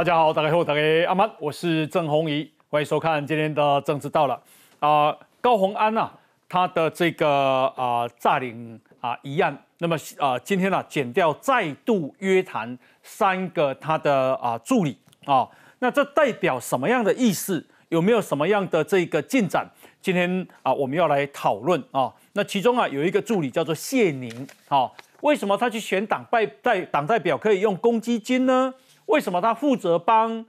大家好，大家好，大家阿曼，我是郑红怡，欢迎收看今天的政治到了啊。高鸿安呐，他的这个啊诈领啊一案，那么啊今天呢减掉再度约谈三个他的啊助理啊，那这代表什么样的意思？有没有什么样的这个进展？今天啊我们要来讨论啊。那其中啊有一个助理叫做谢宁啊，为什么他去选党代代党代表可以用公积金呢？为什么他负责帮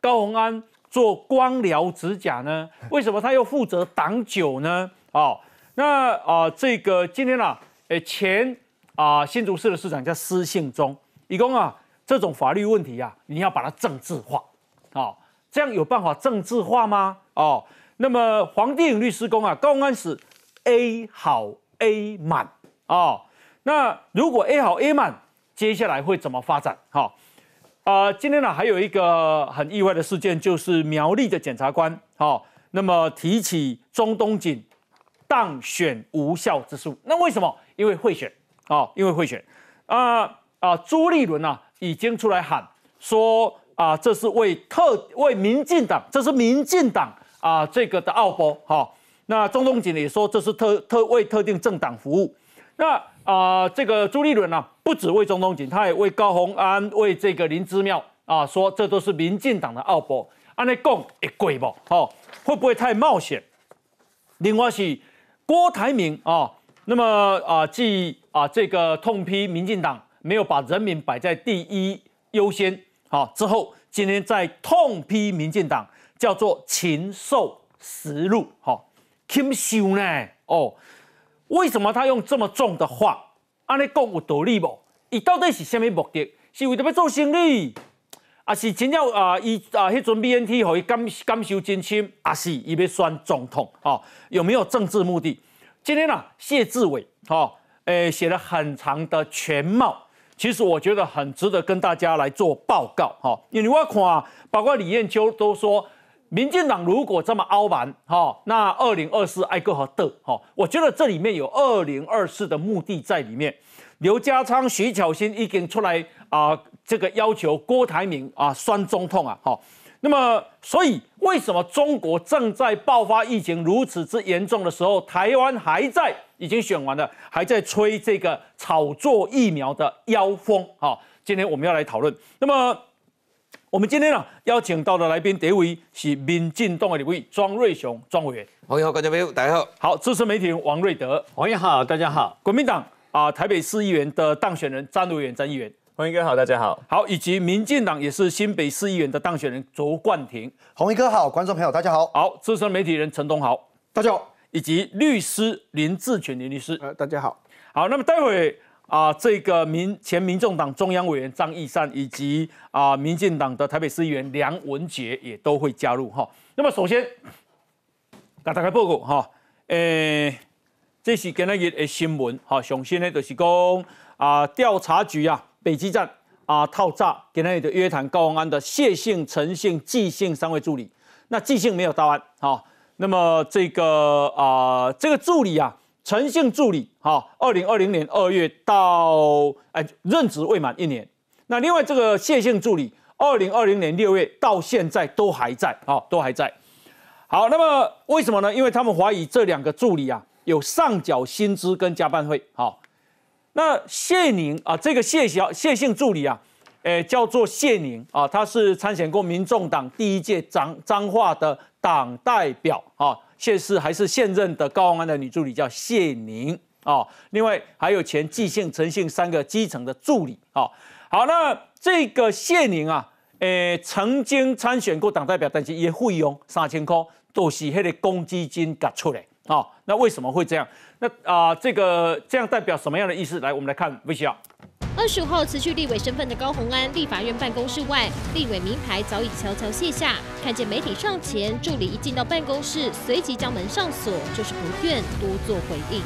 高洪安做光疗指甲呢？为什么他又负责挡酒呢？哦，那啊，这个今天啊，诶，前啊新竹市的市长叫施信忠，义工啊，这种法律问题啊，你要把它政治化，哦，这样有办法政治化吗？哦，那么黄帝影律师公啊，高洪安是 A 好 A 满哦，那如果 A 好 A 满，接下来会怎么发展？好。啊，今天呢还有一个很意外的事件，就是苗栗的检察官，哦，那么提起中东锦当选无效之诉，那为什么？因为贿选，哦，因为贿选。啊啊，朱立伦呢已经出来喊说，啊，这是为特为民进党，这是民进党啊这个的傲报。哈，那中东锦也说这是特特为特定政党服务。那啊，这个朱立伦呢，不止为中东景，他也为高虹安、为这个林之妙啊，说这都是民进党的奥博，安内共一贵不？好，会不会太冒险？另外是郭台铭啊，那么啊，继啊这个痛批民进党没有把人民摆在第一优先啊，之后今天在痛批民进党叫做禽兽实录，哈，禽兽呢？哦。为什么他用这么重的话安尼讲有道理无？伊到底是虾米目的？是为着要做生意，啊是真要啊伊啊迄阵 BNT 互伊感感受真深，啊是伊要选总统，吼有没有政治目的？今天啊，谢志伟，吼诶写了很长的全貌，其实我觉得很值得跟大家来做报告，哈，你为我看包括李彦秋都说。民进党如果这么凹慢，哈，那二零二四艾个和的，哈，我觉得这里面有二零二四的目的在里面。刘家昌、徐巧芯已经出来啊，这个要求郭台铭啊，酸中痛啊，哈。那么，所以为什么中国正在爆发疫情如此之严重的时候，台湾还在已经选完了，还在吹这个炒作疫苗的妖风，哈？今天我们要来讨论。那么。我们今天呢邀请到的来宾，第一位是民进党的一位庄瑞雄庄委员，欢迎各位朋友，大家好。好，资深媒体人王瑞德，欢迎好，大家好。国民党啊台北市议员的当选人张瑞元张议员，欢迎哥好，大家好。好，以及民进党也是新北市议员的当选人卓冠廷，红衣哥好，观众朋友大家好。好，资深媒体人陈东豪，大家好。以及律师林志全林律师，呃大家好好，那么待会。啊，这个民前民众党中央委员张义山，以及啊民进党的台北市议员梁文杰也都会加入哈。那么首先，打大家报告哈，诶，这是今日的新闻哈，首先呢就是讲啊调查局啊北极站啊套炸，今日的约谈高文安的谢姓、陈姓、季姓三位助理，那季姓没有到案哈。那么这个啊这个助理啊。陈姓助理，哈，二零二零年二月到，哎，任职未满一年。那另外这个谢姓助理，二零二零年六月到现在都还在，好，都还在。好，那么为什么呢？因为他们怀疑这两个助理啊，有上缴薪资跟加班费。好，那谢宁啊，这个谢小谢姓助理啊，哎，叫做谢宁啊，他是参选过民众党第一届彰彰化的党代表啊。现是还是现任的高安的女助理叫谢宁啊，另外还有前季姓、陈姓三个基层的助理啊。好，那这个谢宁啊，诶，曾经参选过党代表，但是也的费用三千块都是迄个公积金给出来啊。那为什么会这样？那啊，这个这样代表什么样的意思？来，我们来看 V VCR 二十五号辞去立委身份的高虹安，立法院办公室外，立委名牌早已悄悄卸下。看见媒体上前，助理一进到办公室，随即将门上锁，就是不愿多做回应。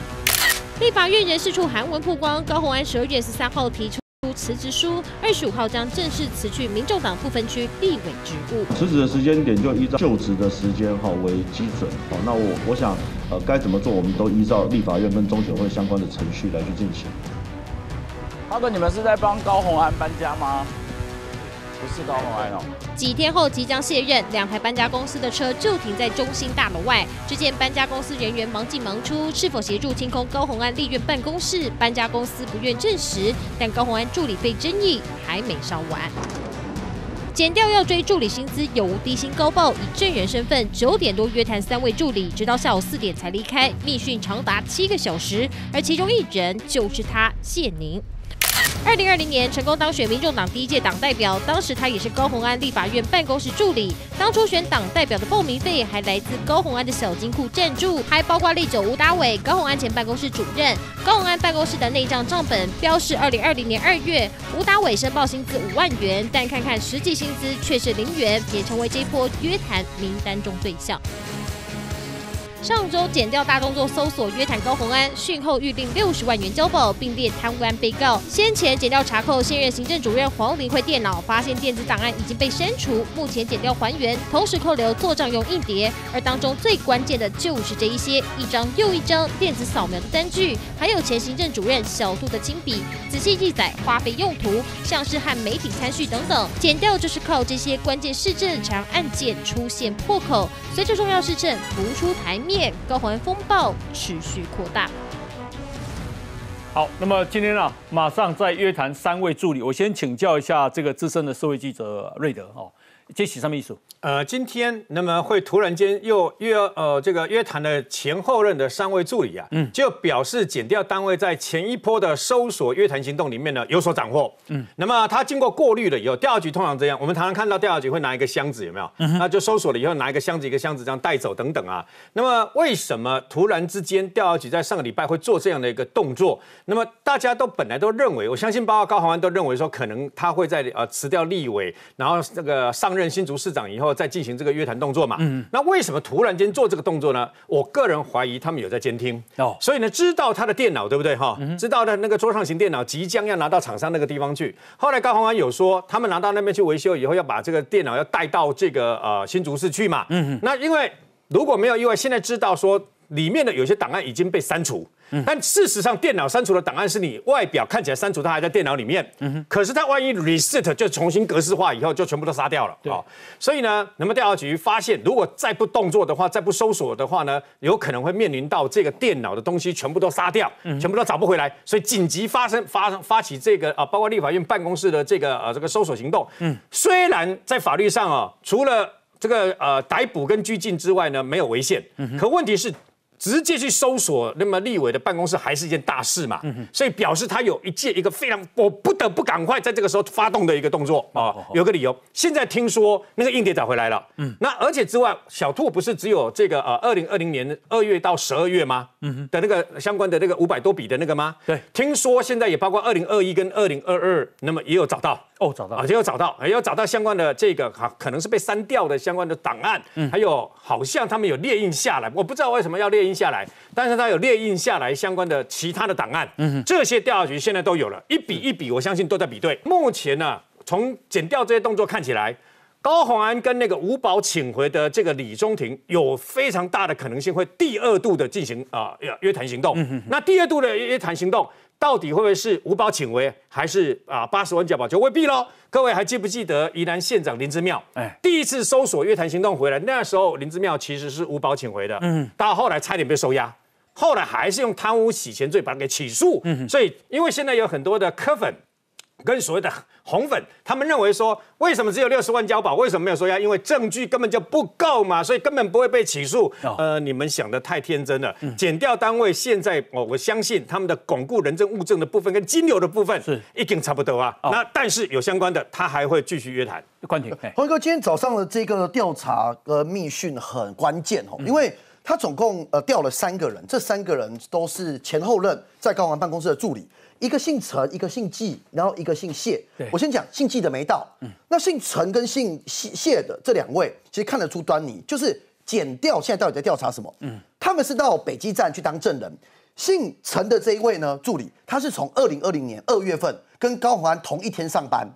立法院人事处韩文曝光，高虹安十二月十三号提出辞职书，二十五号将正式辞去民众党部分区立委职务。辞职的时间点就依照就职的时间哈为基准。哦，那我我想，呃，该怎么做，我们都依照立法院跟中选会相关的程序来去进行。大哥，你们是在帮高红安搬家吗？不是高红安哦。几天后即将卸任，两台搬家公司的车就停在中心大楼外。只见搬家公司人员忙进忙出，是否协助清空高红安立院办公室？搬家公司不愿证实。但高红安助理被争议还没烧完，减掉要追助理薪资有无低薪高报？以证人身份，九点多约谈三位助理，直到下午四点才离开，密训长达七个小时。而其中一人就是他谢宁。二零二零年成功当选民众党第一届党代表，当时他也是高虹安立法院办公室助理。当初选党代表的报名费还来自高虹安的小金库赞助，还包括立委吴达伟、高虹安前办公室主任。高虹安办公室的内账账本标示，二零二零年二月，吴达伟申报薪资五万元，但看看实际薪资却是零元，也成为这波约谈名单中对象。上周剪掉大动作，搜索约谈高宏安，讯后预定六十万元交保，并列贪污案被告。先前剪掉查扣现任行政主任黄林慧电脑，发现电子档案已经被删除，目前剪掉还原，同时扣留作账用硬碟。而当中最关键的就是这一些，一张又一张电子扫描的单据，还有前行政主任小杜的亲笔，仔细记载花费用途，像是和媒体餐叙等等。剪掉就是靠这些关键事证，让案件出现破口。随着重要事政浮出台面。高环风暴持续扩大。好，那么今天啊，马上再约谈三位助理。我先请教一下这个资深的社会记者瑞德哈。这是什么意思？呃，今天那么会突然间又约呃这个约谈的前后任的三位助理啊，嗯，就表示减掉单位在前一波的搜索约谈行动里面呢有所斩获，嗯，那么他经过过滤了以后，调查局通常这样，我们常常看到调查局会拿一个箱子，有没有？嗯，那就搜索了以后拿一个箱子一个箱子这样带走等等啊。那么为什么突然之间调查局在上个礼拜会做这样的一个动作？那么大家都本来都认为，我相信包括高雄安都认为说，可能他会在呃辞掉立委，然后这个上任。任新竹市长以后，再进行这个约谈动作嘛？嗯，那为什么突然间做这个动作呢？我个人怀疑他们有在监听哦，所以呢，知道他的电脑，对不对哈？嗯，知道的那个桌上型电脑即将要拿到厂商那个地方去。后来高宏安有说，他们拿到那边去维修以后，要把这个电脑要带到这个呃新竹市去嘛？嗯，那因为如果没有意外，现在知道说里面的有些档案已经被删除。但事实上，电脑删除的档案是你外表看起来删除，它还在电脑里面。嗯可是它万一 reset 就重新格式化以后，就全部都杀掉了哦。所以呢，那么调查局发现，如果再不动作的话，再不搜索的话呢，有可能会面临到这个电脑的东西全部都杀掉，全部都找不回来。所以紧急发生发发起这个啊，包括立法院办公室的这个呃这个搜索行动。嗯。虽然在法律上啊，除了这个呃逮捕跟拘禁之外呢，没有违宪。嗯可问题是。直接去搜索，那么立委的办公室还是一件大事嘛？嗯所以表示他有一件一个非常，我不得不赶快在这个时候发动的一个动作啊。有个理由，现在听说那个硬碟找回来了。嗯，那而且之外，小兔不是只有这个呃，二零二零年二月到十二月吗？嗯哼，的那个相关的那个五百多笔的那个吗？对，听说现在也包括二零二一跟二零二二，那么也有找到。哦，找到而就要找到，要找到相关的这个哈，可能是被删掉的相关的档案，还有好像他们有列印下来，我不知道为什么要列印下来，但是他有列印下来相关的其他的档案，这些调查局现在都有了，一笔一笔，我相信都在比对。目前呢，从剪掉这些动作看起来。高鸿安跟那个五保请回的这个李中庭，有非常大的可能性会第二度的进行啊，约谈行动。那第二度的约谈行动，到底会不会是五保请回，还是啊八十万假保就未必喽？各位还记不记得宜兰县长林之妙？哎，第一次搜索约谈行动回来那时候，林之妙其实是五保请回的。嗯，到后来差点被收押，后来还是用贪污洗钱罪把他给起诉。嗯，所以因为现在有很多的科粉。跟所谓的红粉，他们认为说，为什么只有六十万交保？为什么没有说押？因为证据根本就不够嘛，所以根本不会被起诉。呃，你们想的太天真了。减掉单位，现在哦，我相信他们的巩固人证物证的部分跟金流的部分是一定差不多啊。那但是有相关的，他还会继续约谈关婷。洪 哥，今天早上的这个调查呃密讯很关键哦，因为他总共呃调了三个人，这三个人都是前后任在高王办公室的助理。一个姓陈，一个姓纪，然后一个姓谢。我先讲姓纪的没到。那姓陈跟姓谢的这两位，其实看得出端倪，就是减掉现在到底在调查什么。他们是到北基站去当证人。姓陈的这一位呢，助理他是从二零二零年二月份跟高宏安同一天上班，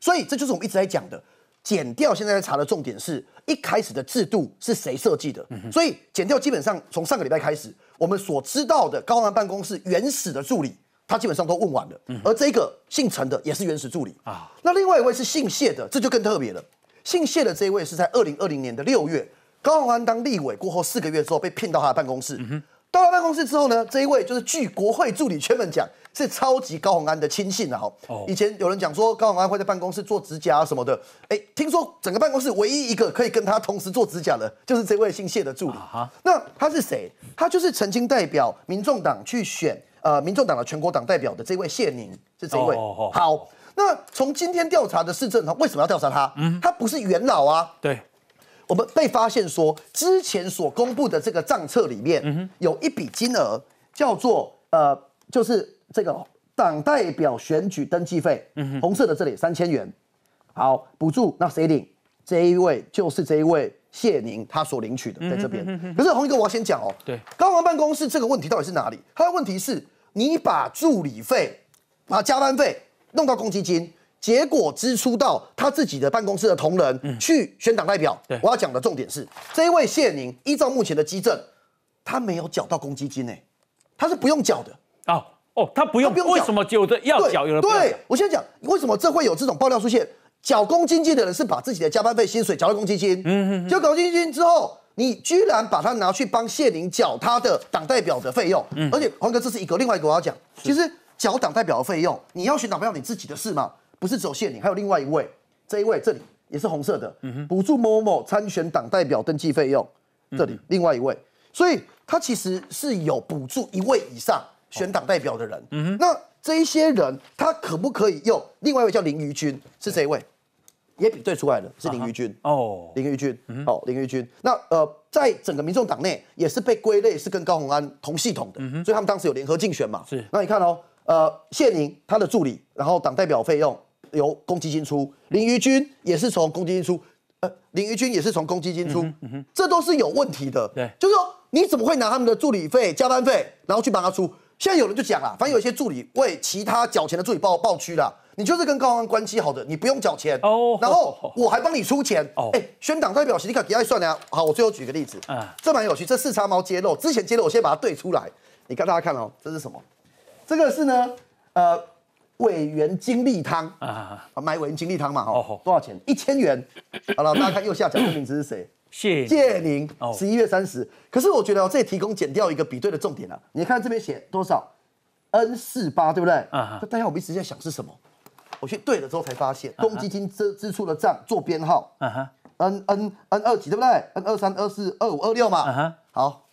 所以这就是我们一直在讲的，减掉现在在查的重点是，一开始的制度是谁设计的。所以减掉基本上从上个礼拜开始，我们所知道的高宏安办公室原始的助理。他基本上都问完了，而这个姓陈的也是原始助理啊。那另外一位是姓谢的，这就更特别了。姓谢的这一位是在二零二零年的六月，高宏安当立委过后四个月之后被骗到他的办公室。到了办公室之后呢，这一位就是据国会助理圈们讲是超级高宏安的亲信啊。哦，以前有人讲说高宏安会在办公室做指甲什么的，哎，听说整个办公室唯一一个可以跟他同时做指甲的，就是这位姓谢的助理。那他是谁？他就是曾经代表民众党去选。呃，民众党的全国党代表的这位谢宁是这位。好，那从今天调查的市政上，为什么要调查他？嗯，他不是元老啊。对，我们被发现说之前所公布的这个账册里面，有一笔金额叫做呃，就是这个党代表选举登记费。红色的这里三千元。好，补助那谁领？这一位就是这一位谢宁，他所领取的在这边。可是红一哥，我要先讲哦。对，高王办公室这个问题到底是哪里？他的问题是。你把助理费、把加班费弄到公积金，结果支出到他自己的办公室的同仁去选党代表。我要讲的重点是，这一位谢宁依照目前的基政，他没有缴到公积金诶，他是不用缴的啊。哦，他不用不用？为什么有的要缴，有的不对我先讲，为什么这会有这种爆料出现？缴公积金的人是把自己的加班费薪水缴到公积金，嗯，缴到公积金之后。你居然把他拿去帮谢玲缴他的党代表的费用，而且黄哥这是一个，另外一个我要讲，其实缴党代表的费用，你要选党代表你自己的事嘛，不是只有谢玲，还有另外一位，这一位这里也是红色的，补助某某某参选党代表登记费用，这里另外一位，所以他其实是有补助一位以上选党代表的人，嗯哼，那这一些人他可不可以用另外一位叫林瑜君是这一位？也比对出来的是林玉君哦，林玉君哦，林玉君。那呃，在整个民众党内也是被归类是跟高鸿安同系统的，所以他们当时有联合竞选嘛。是，那你看哦，呃，谢宁他的助理，然后党代表费用由公积金出，林玉君也是从公积金出，呃，林玉君也是从公积金出，这都是有问题的。对，就是说你怎么会拿他们的助理费、加班费，然后去帮他出？现在有人就讲了，反正有些助理为其他缴钱的助理报报区了。你就是跟高安关系好的，你不用缴钱哦，然后我还帮你出钱哦。哎，宣党代表席你可给他算了呀。好，我最后举个例子，这蛮有趣，这四叉猫揭露之前揭露，我先把它对出来。你看大家看哦，这是什么？这个是呢，呃，委员金立汤啊，买委员金立汤嘛，哈，多少钱？一千元。好了，大家看右下角的名字是谁？谢谢宁，十一月三十。可是我觉得哦，这也提供剪掉一个比对的重点了。你看这边写多少？N 四八，对不对？啊，大家我们一直在想是什么？我去对了之后才发现，公积金支支出的账做编号，嗯哼，N N N 二几对不对？N 二三、二四、二五、二六嘛，嗯哼，好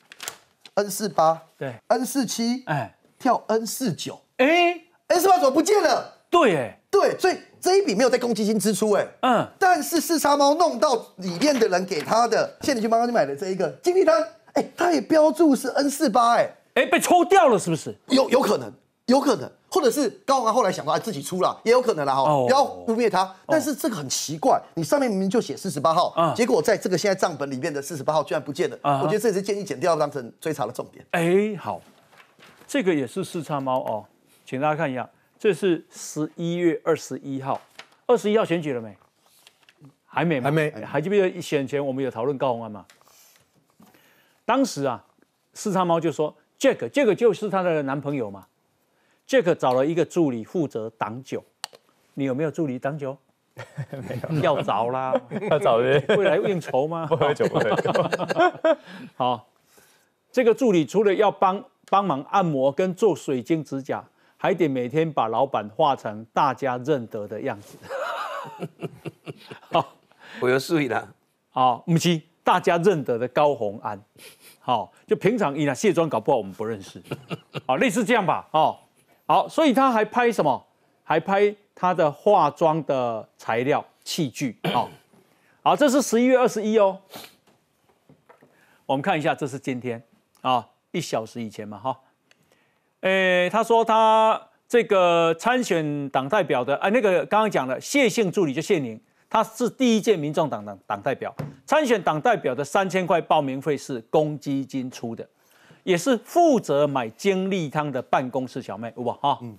，N 四八，对，N 四七，哎，跳 N 四九，哎，N 四八怎么不见了？对，哎，对，所以这一笔没有在公积金支出，哎，嗯，但是是沙猫弄到里面的人给他的，现在去帮他去买的这一个金利单，哎，他也标注是 N 四八，哎，哎，被抽掉了是不是？有有可能。有可能，或者是高宏安后来想到自己出了也有可能啦，哈，不要污蔑他。但是这个很奇怪，你上面明明就写四十八号，结果在这个现在账本里面的四十八号居然不见了。我觉得这也是建议剪掉，当成追查的重点。哎，好，这个也是四叉猫哦，请大家看一下，这是十一月二十一号，二十一号选举了没？还没，还没。还记得选前我们有讨论高宏安吗？当时啊，四叉猫就说，Jack，Jack 就是他的男朋友嘛。杰克找了一个助理负责挡酒，你有没有助理挡酒？没有，要找啦，要找人，会来应酬吗？喝酒不喝酒。好，这个助理除了要帮帮忙按摩跟做水晶指甲，还得每天把老板画成大家认得的样子。好，我又睡了。好，母亲，大家认得的高洪安。好，就平常一拿卸妆搞不好我们不认识。好，类似这样吧。好。好，所以他还拍什么？还拍他的化妆的材料器具 好，好，这是十一月二十一哦。我们看一下，这是今天啊，一小时以前嘛，哈。诶，他说他这个参选党代表的，啊，那个刚刚讲了，谢姓助理就谢宁，他是第一届民众党党党代表，参选党代表的三千块报名费是公积金出的。也是负责买姜立汤的办公室小妹，有无哈？嗯，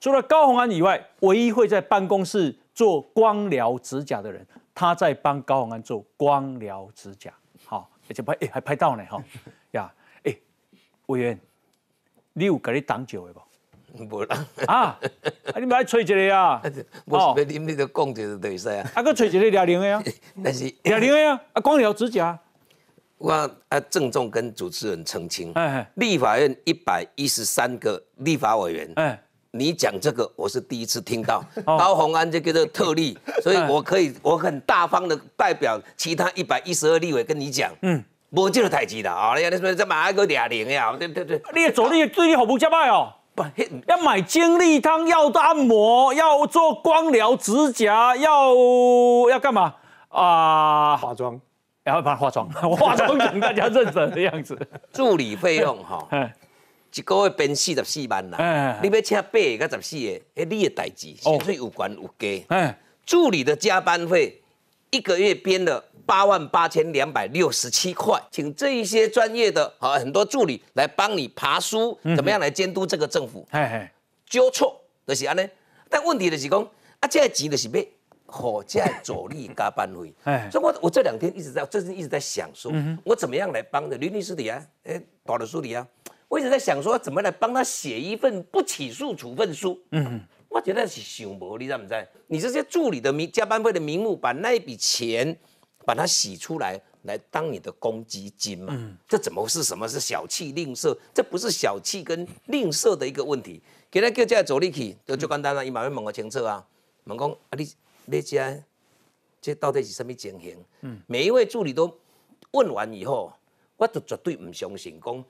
除了高红安以外，唯一会在办公室做光疗指甲的人，他在帮高红安做光疗指甲。好，而且拍哎还拍到呢哈 呀哎，委员，你有给你挡酒的不？没啊啊！你咪来揣一个啊！我是要啉你就讲就是，就使啊！啊，哥揣一个廿零的啊，但是廿零的啊，啊，光疗指甲。我要郑重跟主持人澄清，哎，立法院一百一十三个立法委员，哎，你讲这个我是第一次听到，高 鸿安这个特例，所以我可以我很大方的代表其他一百一十二立委跟你讲，嗯，我就是太极的，啊，你什么在买那个哑铃呀？对对对，你昨天对你好不加拜哦？不，要买精力汤，要按摩，要做光疗指甲，要要干嘛啊？化妆。然后帮他化妆，化妆等大家认识的样子。助理费用哈，一个月编四十四万啦。哎，你要请八个十四，哎，你也代志薪水有关有给。助理的加班费一个月编了八万八千两百六十七块，请这一些专业的啊，很多助理来帮你爬书，怎么样来监督这个政府？哎哎，纠错的是安尼，但问题就是讲啊，这些钱就是咩？伙价阻力加班费，所以我我这两天一直在，最近一直在想说，我怎么样来帮的林律师的呀，哎，法律助理啊，我一直在想说怎么来帮他写一份不起诉处分书。嗯，我觉得是想不，你知道不？在你这些助理的名加班费的名目，把那一笔钱把它洗出来，来当你的公积金嘛。嗯，这怎么是什么是小气吝啬？这不是小气跟吝啬的一个问题。给他叫叫走力去，就就关单上伊马上猛个清字啊，猛讲啊你。你这这到底是什么情形？每一位助理都问完以后，我都绝对唔相信讲，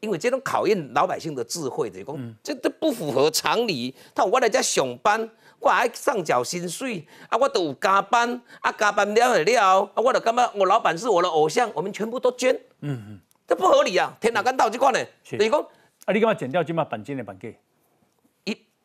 因为这种考验老百姓的智慧，就讲这都不符合常理。他我来这上班，我还上缴薪水，啊，我都有加班，啊，加班了了，啊，我就感觉我老板是我的偶像，我们全部都捐，嗯嗯，这不合理啊！天哪，干到这个呢？你讲啊，你干我减掉这毛板金的板计？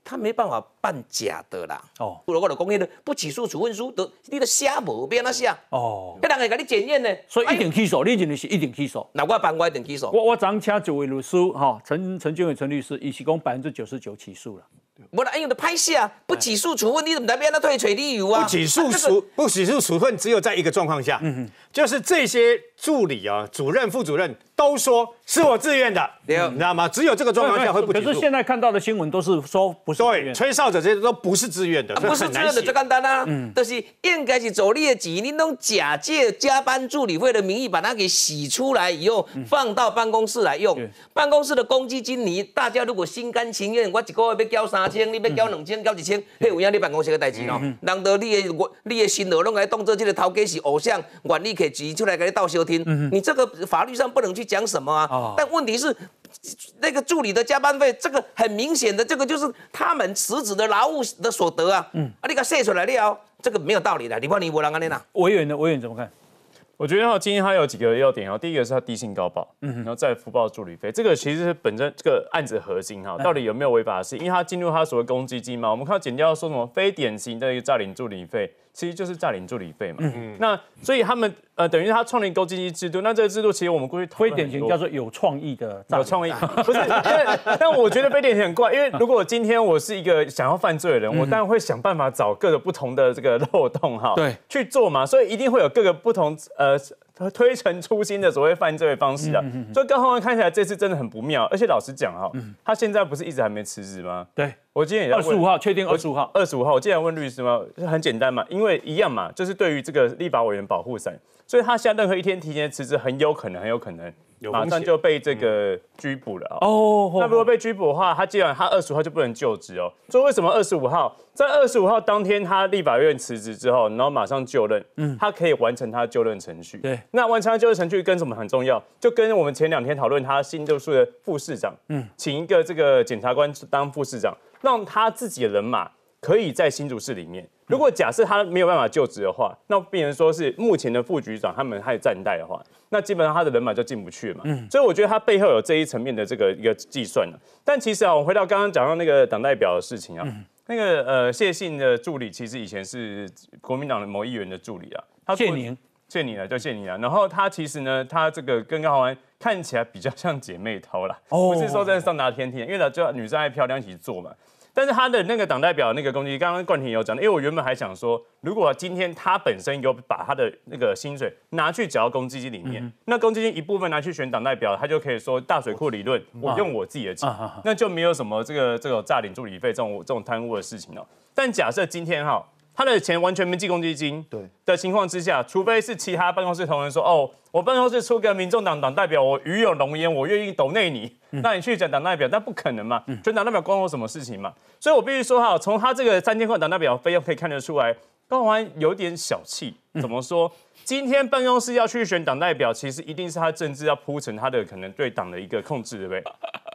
他没办法办假的啦。哦，如果我了讲，迄个不起诉处分书，都你都写无变那些哦，那人会给你检验呢，一定起诉，你认为是一定起诉。那我办，我一定起诉。我我昨天一位律师哈，陈陈俊伟陈律师，已是讲百分之九十九起诉了。我是，哎呦，你拍戏啊？不起诉处分，你怎么能变他退水利油啊？不起诉处不起诉处分，只有在一个状况下，嗯嗯，就是这些助理啊、主任、副主任都说是我自愿的，你知道吗？只有这个状况下会不记可是现在看到的新闻都是说不是对，吹哨者这些都不是自愿的，不是自愿的，最简单啦，都是应该是走劣迹，你用假借加班助理为的名义把它给洗出来以后，放到办公室来用办公室的公积金你大家如果心甘情愿，我一个月被交三。千，你要交两千，交一千，那有影你办公室个代志咯？难道你个你的新罗拢来当做这个头家是偶像，愿意摕钱出来给你倒烧嗯，你这个法律上不能去讲什么啊？但问题是那个助理的加班费，这个很明显的，这个就是他们辞职的劳务的所得啊！嗯，啊，你给他写出来了？这个没有道理的，你怕你我啷个呢？我员的，我员怎么看？我觉得哈，今天它有几个要点哈。第一个是它低薪高保，然后再福报助理费，这个其实是本身这个案子核心哈，到底有没有违法的事？因为它进入它所谓公积金嘛，我们看到检要说什么非典型的一个诈领助理费。其实就是占领助理费嘛，嗯那所以他们呃，等于他创立高经济制度，那这个制度其实我们过去非典型叫做有创意的，有创意，不是？但我觉得被点很怪，因为如果今天我是一个想要犯罪的人，我当然会想办法找各个不同的这个漏洞哈，对，去做嘛，所以一定会有各个不同呃。推陈出新的所谓犯罪方式啊，所以刚好看起来这次真的很不妙。而且老实讲啊，他现在不是一直还没辞职吗？对，我今天也二十五号确定二十五号。二十五号，我既然问律师吗？很简单嘛，因为一样嘛，就是对于这个立法委员保护伞，所以他现在任何一天提前辞职很有可能，很有可能。马上就被这个拘捕了哦。那如果被拘捕的话，他既然他二十五号就不能就职哦。所以为什么二十五号在二十五号当天他立法院辞职之后，然后马上就任，嗯，他可以完成他就任程序。对，那完成他就任程序跟什么很重要？就跟我们前两天讨论他新就是副市长，嗯，请一个这个检察官当副市长，让他自己的人马可以在新竹市里面。如果假设他没有办法就职的话，那必人说是目前的副局长，他们还有暂代的话，那基本上他的人马就进不去了嘛。所以我觉得他背后有这一层面的这个一个计算了。但其实啊，我回到刚刚讲到那个党代表的事情啊，那个呃谢信的助理其实以前是国民党的某议员的助理啊。谢宁。谢你了，就谢你了。然后他其实呢，他这个跟高刚看起来比较像姐妹淘啦。不是说在上达天天，因为就女生爱漂亮一起做嘛。但是他的那个党代表那个公积金，刚刚冠廷有讲，因为我原本还想说，如果今天他本身有把他的那个薪水拿去缴公积金里面，那公积金一部分拿去选党代表，他就可以说大水库理论，我用我自己的钱，那就没有什么这个这个诈领助理费这种这种贪污的事情了。但假设今天哈。他的钱完全没进公积金，对的情况之下，除非是其他办公室同仁说：“哦，我办公室出个民众党党代表，我鱼有龙烟，我愿意抖内你。”那你去讲党代表，但不可能嘛？选党代表关我什么事情嘛？所以我必须说哈，从他这个三千块党代表费可以看得出来，高宏安有点小气。怎么说？今天办公室要去选党代表，其实一定是他政治要铺成他的可能对党的一个控制，对不对？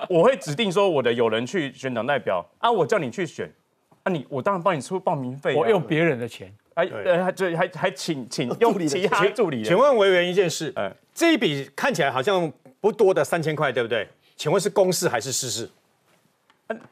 我会指定说我的友人去选党代表啊，我叫你去选。你我当然帮你出报名费，我用别人的钱，哎，呃还还还请请用其他助理。请问委员一件事，哎，这一笔看起来好像不多的三千块，对不对？请问是公事还是私事？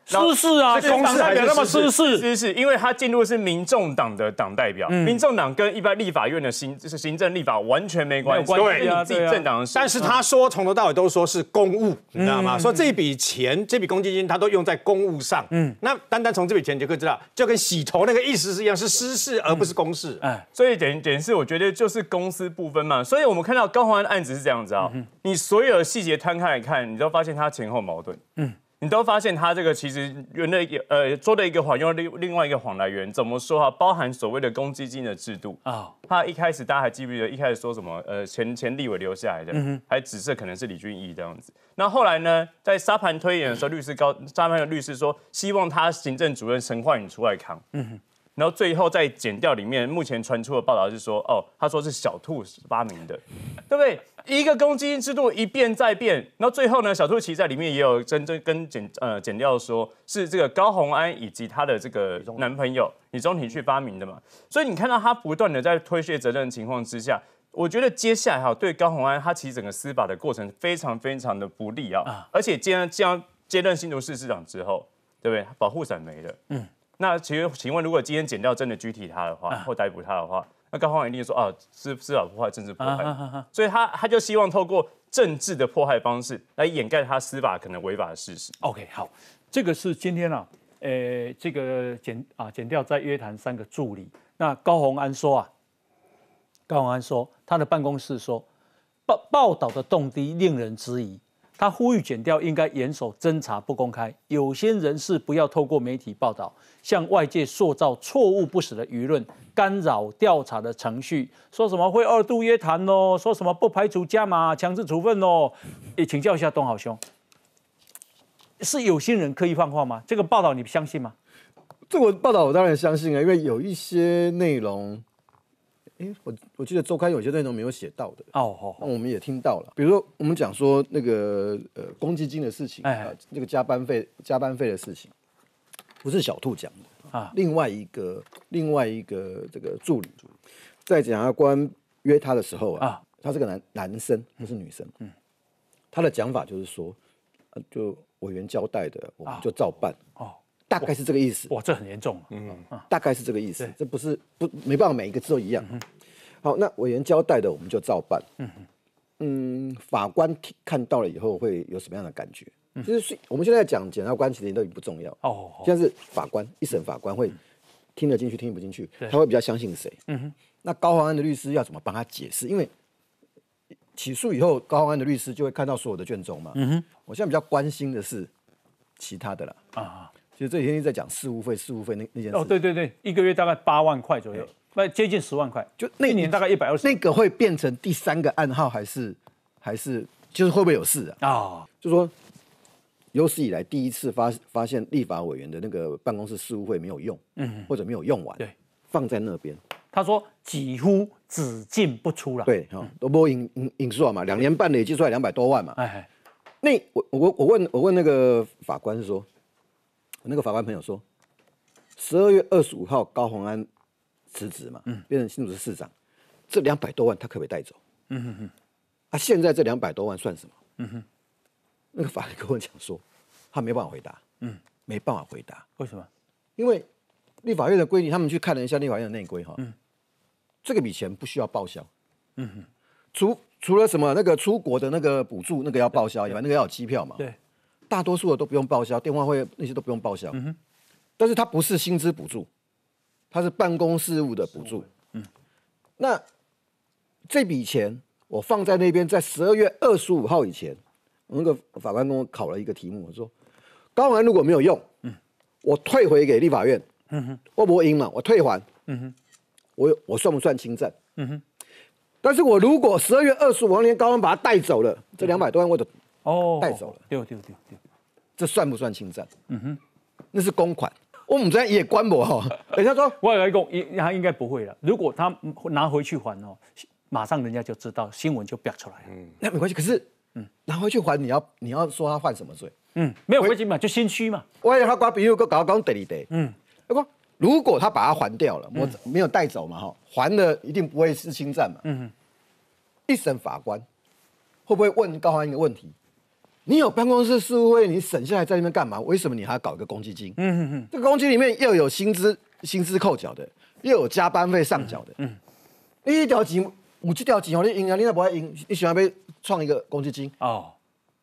私事啊，公事还么失事？私事，因为他进入是民众党的党代表，民众党跟一般立法院的行就是行政立法完全没关系，对啊，自己政党。但是他说从头到尾都说是公务，你知道吗？说这笔钱这笔公积金他都用在公务上。嗯，那单单从这笔钱，你就可以知道，就跟洗头那个意思是一样，是私事而不是公事。哎，所以点点是我觉得就是公私不分嘛。所以我们看到高鸿安案子是这样子啊，你所有的细节摊开来看，你都发现他前后矛盾。嗯。你都发现他这个其实原来也呃做了一个谎，用另另外一个谎来源怎么说哈？包含所谓的公积金的制度啊。他一开始大家还记不记得一开始说什么？呃，前前立委留下来的，还指这可能是李俊毅这样子。那后来呢，在沙盘推演的时候，律师高沙盘的律师说，希望他行政主任陈焕宇出来扛。然后最后在剪掉里面，目前传出的报道是说，哦，他说是小兔发明的，对不对？一个公积金制度一变再变，然后最后呢，小兔其实在里面也有真正跟剪呃剪掉说是这个高红安以及他的这个男朋友李宗廷去发明的嘛。所以你看到他不断的在推卸责任的情况之下，我觉得接下来哈对高红安他其实整个司法的过程非常非常的不利啊，而且接上接上接任新竹市市长之后，对不对？保护伞没了，嗯。那其实，请问，如果今天剪掉真的拘提他的话，或逮捕他的话，那高鸿一定说啊，是司法不坏、政治迫害。所以他他就希望透过政治的迫害方式来掩盖他司法可能违法的事实。OK，好，这个是今天啊，呃，这个剪啊剪掉在约谈三个助理。那高宏安说啊，高宏安说，他的办公室说报报道的动机令人质疑。他呼吁减掉，应该严守侦查不公开。有些人士不要透过媒体报道，向外界塑造错误不实的舆论，干扰调查的程序。说什么会二度约谈哦，说什么不排除加码强制处分哦。也请教一下东豪兄，是有心人刻意放话吗？这个报道你不相信吗？这个报道我当然相信啊，因为有一些内容。哎，我我记得周刊有些内容没有写到的哦，那我们也听到了，比如说我们讲说那个呃公积金的事情，哎，那个加班费加班费的事情，不是小兔讲的啊，另外一个另外一个这个助理在检察官约他的时候啊，他是个男男生不是女生，嗯，他的讲法就是说，就委员交代的我们就照办哦。大概是这个意思，哇，这很严重嗯大概是这个意思，这不是不没办法，每一个字都一样。好，那委员交代的我们就照办。嗯嗯，法官看到了以后会有什么样的感觉？就是我们现在讲检察官其实都不重要哦，现在是法官，一审法官会听得进去听不进去，他会比较相信谁？嗯哼，那高宏安的律师要怎么帮他解释？因为起诉以后，高宏安的律师就会看到所有的卷宗嘛。嗯哼，我现在比较关心的是其他的了啊。其实这几天直在讲事务费，事务费那那件事哦，对对对，一个月大概八万块左右，那接近十万块，就那一年大概一百二十。那个会变成第三个暗号，还是还是就是会不会有事啊？啊，就说有史以来第一次发发现立法委员的那个办公室事务费没有用，嗯，或者没有用完，对，放在那边。他说几乎只进不出了，对都不引引隐数嘛，两年半也计出来两百多万嘛。哎，那我我我问我问那个法官是说。那个法官朋友说，十二月二十五号高鸿安辞职嘛，变成新竹市市长，这两百多万他可不可以带走？嗯哼哼，啊，现在这两百多万算什么？嗯哼，那个法官跟我讲说，他没办法回答。嗯，没办法回答。为什么？因为立法院的规定，他们去看了一下立法院的内规哈。嗯这个笔钱不需要报销。嗯哼，除除了什么那个出国的那个补助那个要报销以外，那个要有机票嘛？对。大多数的都不用报销，电话费那些都不用报销。嗯哼。但是它不是薪资补助，它是办公事务的补助。嗯。那这笔钱我放在那边，在十二月二十五号以前，那个法官跟我考了一个题目，我说，高安如果没有用，嗯，我退回给立法院，嗯哼，会不会赢嘛？我退还，嗯哼，我我算不算侵占？嗯哼。但是我如果十二月二十五，号那连高安把他带走了，这两百多万我走。哦，带走了，丢丢丢丢，这算不算侵占？嗯哼，那是公款，我们这边也关我哈。等 他说，外来来应他应该不会了。如果他拿回去还哦，马上人家就知道，新闻就飙出来了。嗯，那没关系。可是，嗯，拿回去还，你要你要说他犯什么罪？嗯，没有回金嘛，就心虚嘛。万一他刮笔录搞搞得理得，嗯，如果如果他把它还掉了，我没有带走嘛哈，还的一定不会是侵占嘛。嗯哼，一审法官会不会问高欢一个问题？你有办公室事务费，你省下来在那边干嘛？为什么你还要搞一个公积金？嗯嗯嗯，这个公积金里面又有薪资薪资扣缴的，又有加班费上缴的。嗯，一条钱有这条钱，你赢了你也不会赢。你喜欢被创一个公积金？哦，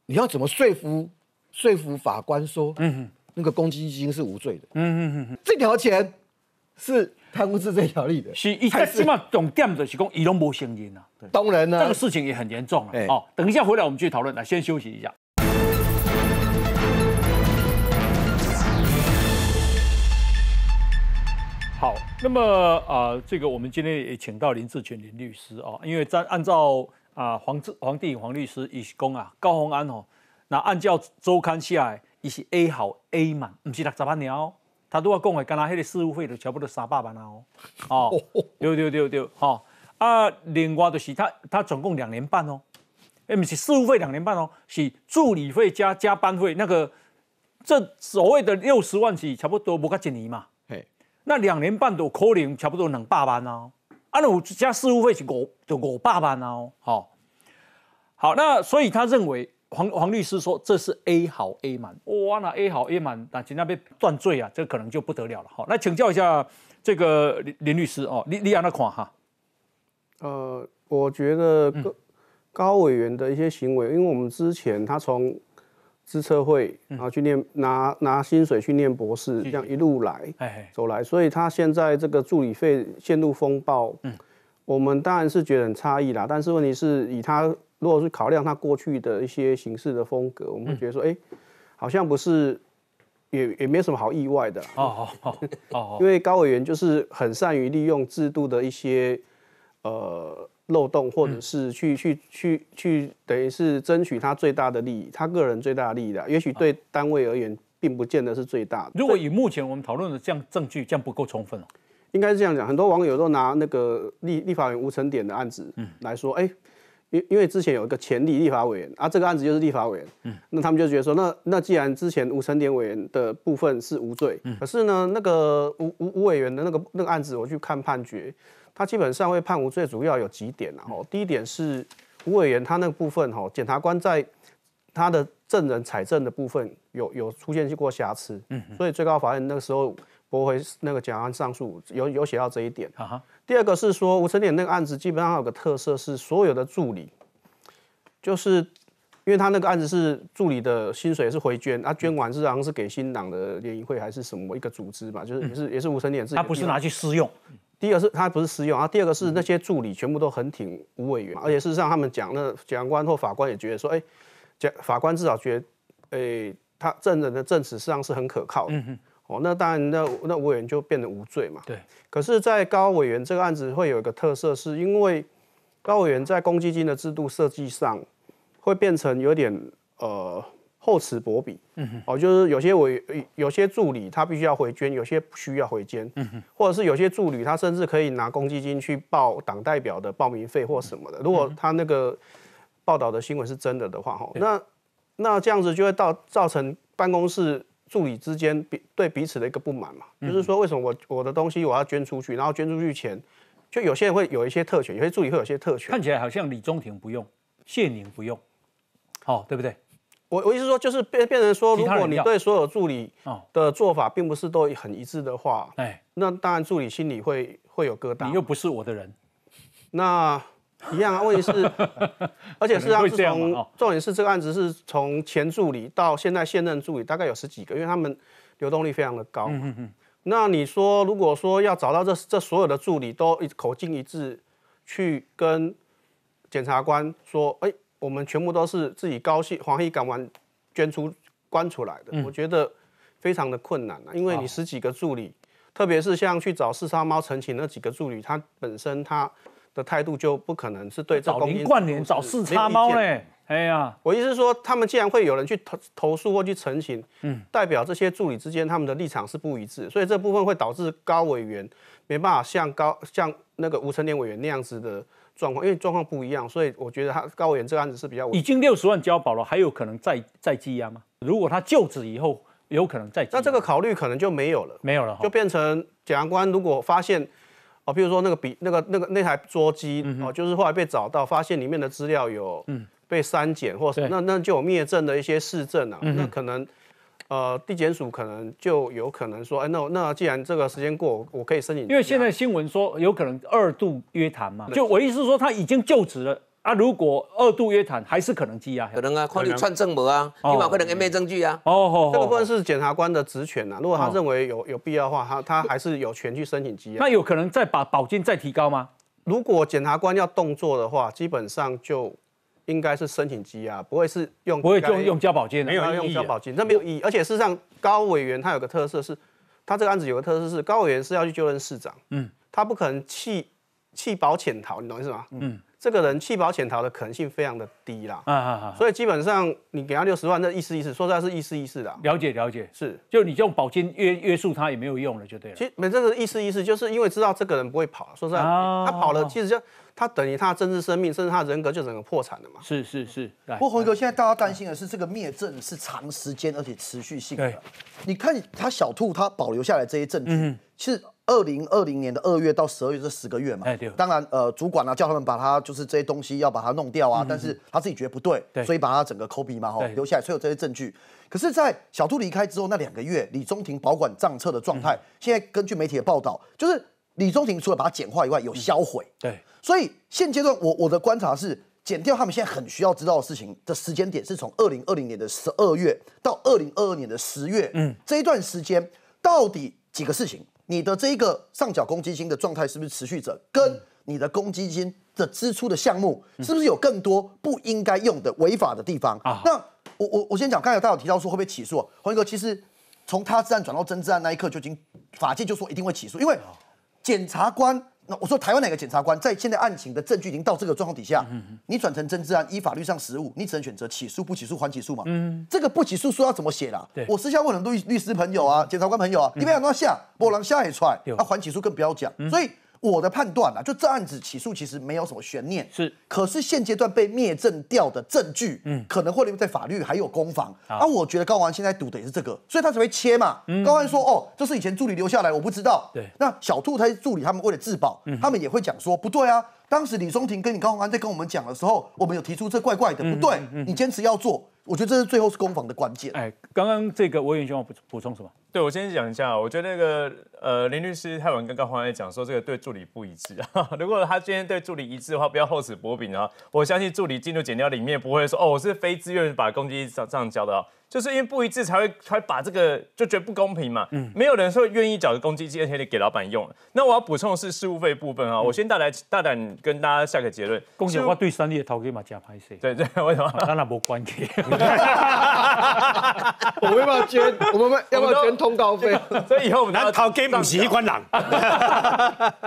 你要怎么说服说服法官说，嗯，那个公积金是无罪的？嗯嗯嗯嗯，这条钱是贪污是这条例的。是，这起码总点的是讲，伊拢无承认啊。当然了，这个事情也很严重了。哦，等一下回来我们继续讨论。来，先休息一下。好，那么啊，这个我们今天也请到林志全林律师啊，因为在按照啊黄志黄帝黄律师以公啊，高鸿安哦，那按照周刊下来，伊是 A 好 A 满，唔是六十万年哦，他如果讲的，干那迄个事务费都差不多三百万了哦，哦，对对对对，好，啊另外就是他他总共两年半哦，哎唔是事务费两年半哦，是助理费加加班费那个，这所谓的六十万起差不多不够一年嘛。那两年半的扣零差不多两八万哦，按我加事务费是五就五八万哦，好，好，那所以他认为黄黄律师说这是 A 好 A 满哇，那 A 好 A 满那人家被断罪啊，这可能就不得了了哈。那请教一下这个林林律师哦，你你安那看哈？呃，我觉得高高委员的一些行为，因为我们之前他从。资策会，然后去念拿拿薪水去念博士，这样一路来走来，所以他现在这个助理费陷入风暴，我们当然是觉得很诧异啦，但是问题是以他如果是考量他过去的一些形式的风格，我们会觉得说，哎，好像不是也也没什么好意外的哦哦哦哦，因为高委员就是很善于利用制度的一些呃。漏洞，或者是去去去去，等于是争取他最大的利益，他个人最大的利益，的。也许对单位而言，并不见得是最大。的。如果以目前我们讨论的这样证据，这样不够充分应该是这样讲，很多网友都拿那个立立法院无成典的案子来说，哎，因因为之前有一个前立立法委员啊，这个案子就是立法委员，嗯，那他们就觉得说，那那既然之前吴成典委员的部分是无罪，可是呢，那个吴吴吴委员的那个那个案子，我去看判决。他基本上会判无罪，主要有几点然哦，第一点是吴委员他那个部分，哈，检察官在他的证人采证的部分有有出现过瑕疵，嗯所以最高法院那个时候驳回那个检案上诉，有有写到这一点。啊第二个是说吴成典那个案子基本上有个特色是所有的助理，就是因为他那个案子是助理的薪水是回捐，他捐完是好像是给新党的联谊会还是什么一个组织嘛，就是也是也是吴成典自己，他不是拿去私用。第二个是他不是私用，然第二个是那些助理全部都很挺吴委员而且事实上他们讲那法官或法官也觉得说，哎，法法官至少觉得，哎，他证人的证词事际上是很可靠的，嗯哦，那当然那那吴委员就变得无罪嘛，对。可是，在高委员这个案子会有一个特色，是因为高委员在公积金的制度设计上会变成有点呃。厚此薄彼，哦，就是有些委有些助理他必须要回捐，有些不需要回捐，或者是有些助理他甚至可以拿公积金去报党代表的报名费或什么的。如果他那个报道的新闻是真的的话，哈，那那这样子就会造造成办公室助理之间彼对彼此的一个不满嘛？就是说，为什么我我的东西我要捐出去，然后捐出去钱，就有些人会有一些特权，有些助理会有些特权。看起来好像李宗廷不用，谢宁不用，哦，对不对？我我意思说，就是变变成说，如果你对所有助理的做法并不是都很一致的话，哎，那当然助理心里会会有疙瘩。你又不是我的人，那一样啊。问题是，而且是让从重点是这个案子是从前助理到现在现任助理，大概有十几个，因为他们流动率非常的高。嗯嗯。那你说，如果说要找到这这所有的助理都口径一致，去跟检察官说，哎。我们全部都是自己高兴，黄义赶完捐出关出来的，我觉得非常的困难啊，因为你十几个助理，特别是像去找四叉猫澄清那几个助理，他本身他的态度就不可能是对这找林冠年，找四叉猫嘞，哎呀，我意思是说，他们既然会有人去投投诉或去澄清，嗯，代表这些助理之间他们的立场是不一致，所以这部分会导致高委员没办法像高像那个吴成年委员那样子的。状况，因为状况不一样，所以我觉得他高远这个案子是比较已经六十万交保了，还有可能再再积压吗？如果他就职以后有可能再那这个考虑可能就没有了，没有了，就变成检察官如果发现哦，比如说那个笔那个那个那台桌机哦，就是后来被找到，发现里面的资料有被删减或那那就有灭证的一些事证啊，那可能。呃，地检署可能就有可能说，哎，那那既然这个时间过，我可以申请。因为现在新闻说有可能二度约谈嘛，就我意思是说他已经就职了啊。如果二度约谈，还是可能羁押，可能啊，可能串证模啊，另马可能给没证据啊。哦，这个部分是检察官的职权呐，如果他认为有有必要的话，他他还是有权去申请羁押。那有可能再把保金再提高吗？如果检察官要动作的话，基本上就。应该是申请羁押，不会是用不会用用交保金，没有意他用交保金，那没有意义。而且事实上，高委员他有个特色是，他这个案子有个特色是，高委员是要去就任市长，嗯，他不可能弃弃保潜逃，你懂意思吗？嗯。这个人弃保潜逃的可能性非常的低啦，啊啊所以基本上你给他六十万，那意思意思，说实在，是意思意思的。了解了解，是，就你用保金约约束他也没有用了，就对了。其实没这个意思意思，就是因为知道这个人不会跑，说实在，他跑了，其实就他等于他的政治生命，甚至他人格就整个破产了嘛。是是是，不过红哥，现在大家担心的是这个灭证是长时间而且持续性的。你看他小兔，他保留下来这些证据，其实。二零二零年的二月到十二月这十个月嘛，当然，呃，主管呢叫他们把他就是这些东西要把它弄掉啊，但是他自己觉得不对，所以把它整个抠鼻嘛，吼，留下来，所以有这些证据。可是，在小兔离开之后那两个月，李宗廷保管账册的状态，现在根据媒体的报道，就是李宗廷除了把它简化以外，有销毁，对。所以现阶段我我的观察是，剪掉他们现在很需要知道的事情的时间点是从二零二零年的十二月到二零二二年的十月，嗯，这一段时间到底几个事情？你的这个上缴公积金的状态是不是持续着？跟你的公积金的支出的项目是不是有更多不应该用的违法的地方啊？那我我我先讲，刚才大家有提到说会不会起诉啊？洪一哥，其实从他自案转到真自案那一刻就已经，法界就说一定会起诉，因为检察官。那我说台湾哪个检察官在现在案情的证据已经到这个状况底下，你转成政治案依法律上实务，你只能选择起诉、不起诉、还起诉嘛？这个不起诉书要怎么写啦？我私下问很多律律师朋友啊、检察官朋友啊，你要让他下不兰下出来，那还起诉更不要讲，所以。我的判断啊，就这案子起诉其实没有什么悬念，是。可是现阶段被灭证掉的证据，嗯，可能会留在法律还有攻防。啊，我觉得高安现在赌的也是这个，所以他才会切嘛。高安说：“哦，这是以前助理留下来，我不知道。”对。那小兔他是助理，他们为了自保，他们也会讲说：“不对啊，当时李松廷跟你高安在跟我们讲的时候，我们有提出这怪怪的不对，你坚持要做。”我觉得这是最后是攻防的关键。哎，刚刚这个我也经想补补充什么？对，我先讲一下。我觉得那个呃林律师他有跟刚回来讲说这个对助理不一致啊。如果他今天对助理一致的话，不要厚此薄彼啊。我相信助理进入检掉里面不会说哦我是非自愿把公金上上交的。就是因为不一致才会才把这个就觉得不公平嘛，嗯，没有人说愿意缴公积金而且给老板用。那我要补充的是事务费部分啊，我先大大胆跟大家下个结论。公司我对三立的掏给马甲拍摄。对对，为什么？他那无关係。我们要不要捐？我们要不要捐通告费？所以以后我们拿掏给补习一关朗。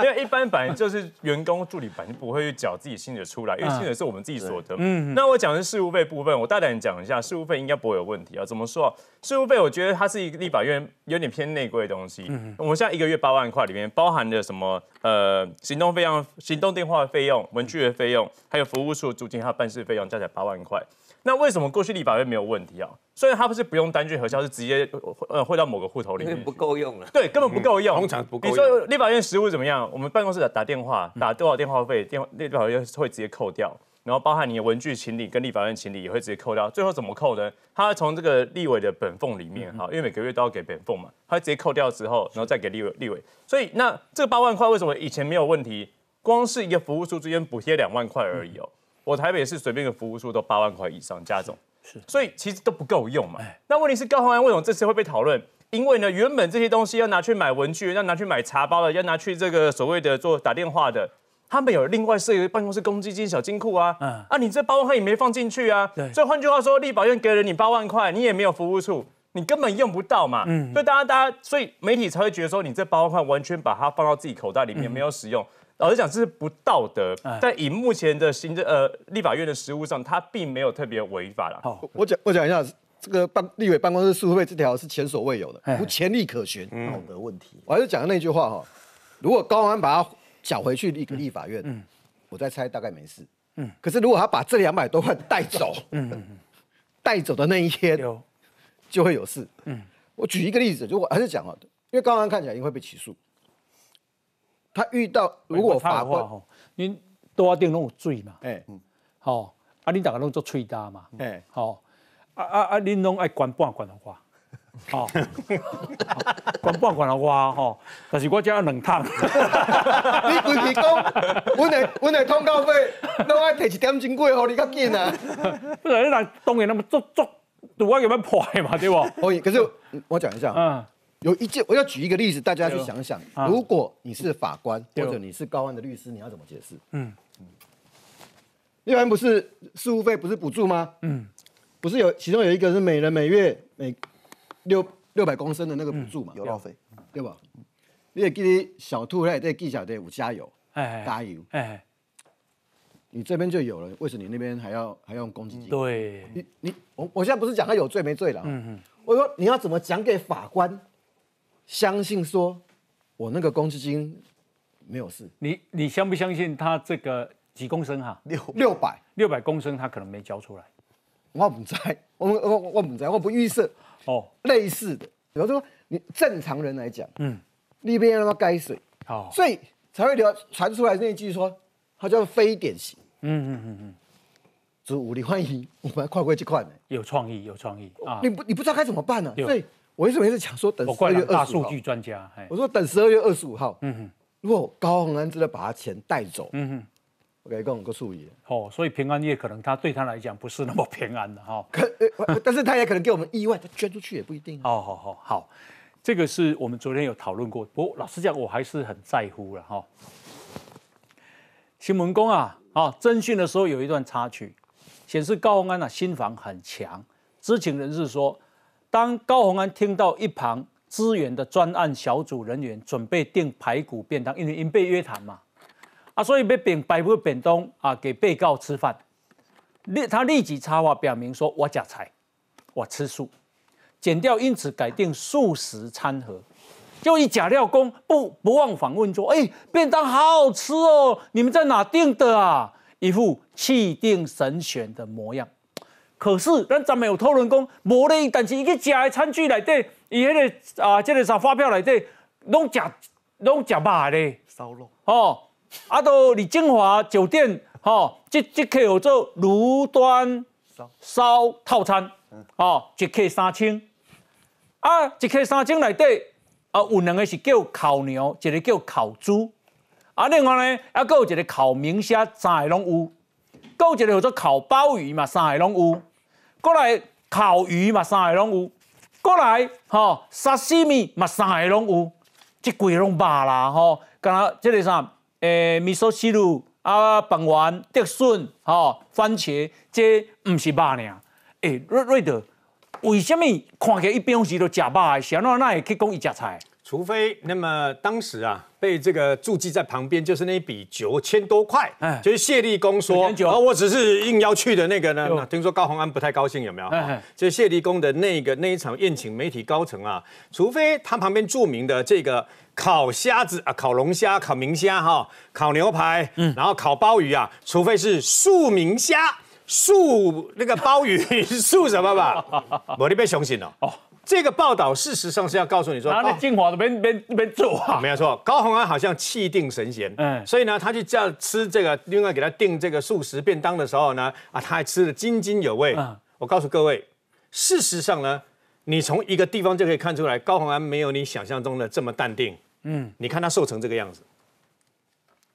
因为一般反正就是员工助理反正不会去缴自己薪水出来，因为薪水是我们自己所得。嗯。那我讲的是事务费部分，我大胆讲一下，事务费应该不会有问题。啊，怎么说？事务费我觉得它是一个立法院有点偏内规的东西。嗯，我现在一个月八万块里面包含的什么？呃，行动费用、行动电话费用、文具的费用，还有服务处租金还有办事费用，加起来八万块。那为什么过去立法院没有问题啊？虽然它不是不用单据核销，是直接呃汇到某个户头里面，不够用了，对，根本不够用。通常不够。你说立法院实物怎么样？我们办公室打打电话，打多少电话费，电话立法院会直接扣掉。然后包含你的文具、清理跟立法院清理也会直接扣掉。最后怎么扣呢？他会从这个立委的本俸里面哈，因为每个月都要给本俸嘛，他会直接扣掉之后，然后再给立委。立委。所以那这八万块为什么以前没有问题？光是一个服务处之间补贴两万块而已哦。我台北市随便一个服务处都八万块以上加总，是，所以其实都不够用嘛。那问题是高宏安为什么这次会被讨论？因为呢，原本这些东西要拿去买文具，要拿去买茶包了，要拿去这个所谓的做打电话的。他们有另外一个办公室公积金小金库啊，嗯，啊，你这八万块你没放进去啊，所以换句话说，立法院给了你八万块，你也没有服务处，你根本用不到嘛，嗯，所以大家大家所以媒体才会觉得说你这八万块完全把它放到自己口袋里面没有使用，老实讲这是不道德。在以目前的行政呃立法院的实务上，它并没有特别违法了。好，我讲我讲一下这个办立委办公室收费这条是前所未有的，无前例可循，道德问题。我还是讲那句话哈，如果高安把它。缴回去一个立法院，嗯，我再猜大概没事，嗯，可是如果他把这两百多万带走，嗯带走的那一天，就会有事，嗯，我举一个例子，如果还是讲哦，因为刚刚看起来应该被起诉，他遇到如果法官，你要定那种罪嘛，哎，好，啊你大家拢做吹打嘛，哎，好，啊啊啊你拢爱管半管的话。哦，管哈哈！哈哈哈！半罐的哇吼，但是我只要两趟。你不是讲，我的我的通告费，侬爱提一点钟过，好你较紧啊！不是你人当然那么做足，如我咁样快嘛，对不？可以。可是我讲一下，嗯，有一件我要举一个例子，大家去想想。如果你是法官，或者你是高安的律师，你要怎么解释？嗯嗯，高不是事务费不是补助吗？嗯，不是有其中有一个是每人每月每。六六百公升的那个补助嘛，有浪费，对吧？你也记得小兔在在记小的，我加油，哎，加油，哎，你这边就有了，为什么你那边还要还要公积金？对，你你我我现在不是讲他有罪没罪了，嗯嗯，我说你要怎么讲给法官相信？说我那个公积金没有事，你你相不相信他这个几公升哈？六六百六百公升，他可能没交出来，我不在，我我我唔知，我不预设。哦，类似的，比如说你正常人来讲，嗯，那边那么该水，好，所以才会流传出来那句说，它叫非典型，嗯嗯嗯嗯，十五，你欢迎我们快快去看，有创意，有创意啊！你不，你不知道该怎么办呢？所以，我一直一直讲说，等十二月二十号，大数据专家，我说等十二月二十五号，嗯哼，如果高鸿安真的把他钱带走，嗯哼。给个我个术语哦，所以平安夜可能他对他来讲不是那么平安的哈。可，但是他也可能给我们意外，他捐出去也不一定啊。好好好，这个是我们昨天有讨论过。我老实讲，我还是很在乎了哈。新闻工啊啊，征讯的时候有一段插曲，显示高鸿安呢心防很强。知情人士说，当高鸿安听到一旁支援的专案小组人员准备订排骨便当，因为因被约谈嘛。啊，所以被扁白布扁东啊，给被告吃饭。立他立即插话表明说：“我假菜，我吃素，减掉，因此改定素食餐盒。”就以假料工不不忘访问说：“哎，便当好好吃哦，你们在哪订的啊？”一副气定神闲的模样。可是咱咱没有偷工，磨了一但是一个假的餐具来对，以迄个啊这个啥发票来对，拢食拢食肉的，烧肉哦。啊，都你金华酒店吼，即即客有做炉端烧套餐，吼，一客三千，啊，一客三千内底，啊，有两个是叫烤牛，一个叫烤猪，啊，另外呢，啊，佫有一个烤明虾，三个拢有，佫一个叫做烤鲍鱼嘛，三个拢有，过来烤鱼嘛，三个拢有，过来吼，沙西米嘛，三个拢有，即个拢肉啦吼，干若即个啥？诶，米索西路啊，板湾德顺吼，番茄这唔是肉呢？诶，瑞瑞德，为什么看起来一边是都吃肉，小诺那也可以讲伊吃菜？除非那么当时啊，被这个注记在旁边就是那一笔九千多块，就是谢立功说，啊，我只是应邀去的那个呢。听说高鸿安不太高兴，有没有？就是谢立功的那个那一场宴请媒体高层啊，除非他旁边著名的这个。烤虾子啊，烤龙虾、烤明虾哈，烤牛排，嗯，然后烤鲍鱼啊，除非是素明虾、素那个鲍鱼、素什么吧，我那边相信了。哦，这个报道事实上是要告诉你说，他着精华的边边边做啊，没有错。高洪安好像气定神闲，嗯，所以呢，他去叫吃这个，另外给他订这个素食便当的时候呢，啊，他还吃的津津有味。嗯，我告诉各位，事实上呢，你从一个地方就可以看出来，高洪安没有你想象中的这么淡定。嗯，你看他瘦成这个样子，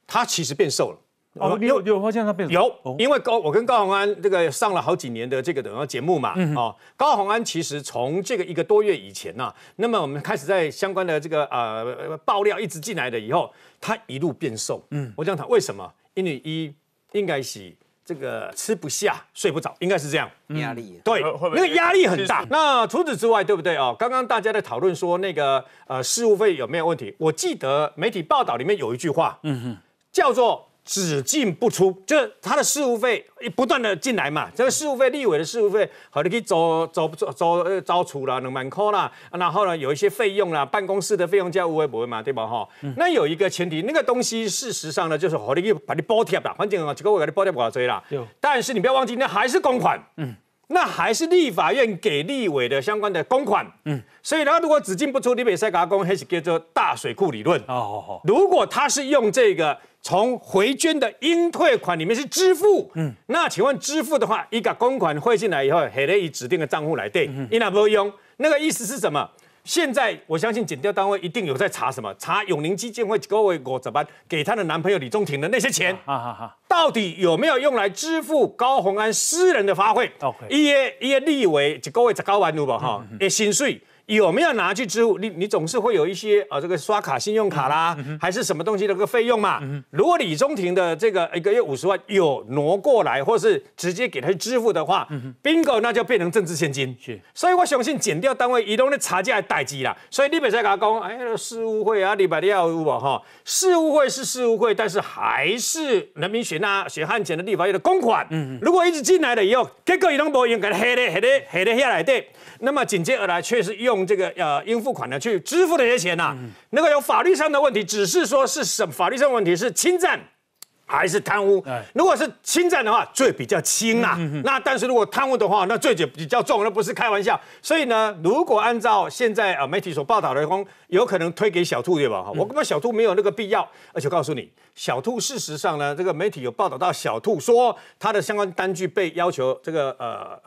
他其实变瘦了。哦，你有有发现他变？有，因为高我跟高宏安这个上了好几年的这个等节目嘛，哦，高宏安其实从这个一个多月以前呢，那么我们开始在相关的这个呃爆料一直进来的以后，他一路变瘦。嗯，我讲他为什么？因为一应该是。这个吃不下、睡不着，应该是这样。压力对，那个压力很大。那除此之外，对不对啊？刚刚大家在讨论说那个呃事务费有没有问题？我记得媒体报道里面有一句话，嗯哼，叫做。只进不出，就是他的事务费不断的进来嘛。这个事务费，立委的事务费，合力去走走走呃招储了，能满扣啦。然后呢，有一些费用啦，办公室的费用加无为不为嘛，对吧？哈？那有一个前提，那个东西事实上呢，就是你可去把你包贴的，反正啊，这个我给你包贴不少追啦。但是你不要忘记，那还是公款。嗯。那还是立法院给立委的相关的公款，嗯，所以他如果只进不出，台北三峡公还是叫做大水库理论。哦，好，好。如果他是用这个从回捐的应退款里面去支付，嗯，那请问支付的话，一个公款汇进来以后，黑得以指定的账户来对，应该不用，那个意思是什么？现在我相信检调单位一定有在查什么？查永宁基金会各位国仔班给他的男朋友李中庭的那些钱，啊，到底有没有用来支付高宏安私人的花费一些一些例为各位在高玩赌博哈，一些薪水。有没有拿去支付？你你总是会有一些啊，这个刷卡、信用卡啦，还是什么东西的个费用嘛？如果李中庭的这个一个月五十万有挪过来，或是直接给他支付的话，bingo，那就变成政治现金。是。所以我相信减掉单位移动的差价代积了。所以你立给他讲，哎，事务会啊，礼拜六要务哈，事务会是事务会，但是还是人民选啊、选汉钱的立法院的公款。嗯。如果一直进来了以后，结果移动部经给他黑的黑的黑的下来对。那么紧接而来，确实又。用这个呃应付款呢去支付这些钱呐，那个有法律上的问题，只是说是什法律上问题是侵占还是贪污？如果是侵占的话，罪比较轻啊。那但是如果贪污的话，那罪就比较重，那不是开玩笑。所以呢，如果按照现在啊媒体所报道的有可能推给小兔对吧？我根本小兔没有那个必要。而且告诉你，小兔事实上呢，这个媒体有报道到小兔说他的相关单据被要求这个呃。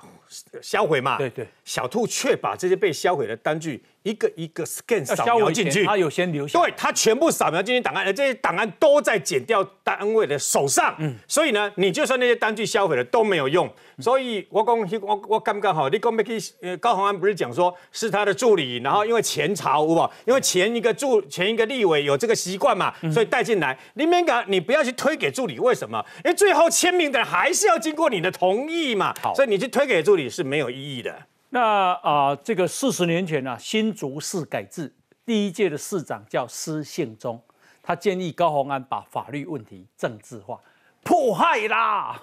销毁嘛，对对，小兔却把这些被销毁的单据。一个一个 scan 扫描进去，他有先留下，对，他全部扫描进去档案，而这些档案都在减掉单位的手上。嗯，所以呢，你就算那些单据销毁了都没有用。所以我讲，我我刚刚好，你高鸿安不是讲说是他的助理，然后因为前朝，哇，因为前一个助前一个立委有这个习惯嘛，所以带进来。你美雅，你不要去推给助理，为什么？因为最后签名的还是要经过你的同意嘛。好，所以你去推给助理是没有意义的。那啊，这个四十年前呢，新竹市改制第一届的市长叫施姓忠，他建议高鸿安把法律问题政治化，迫害啦。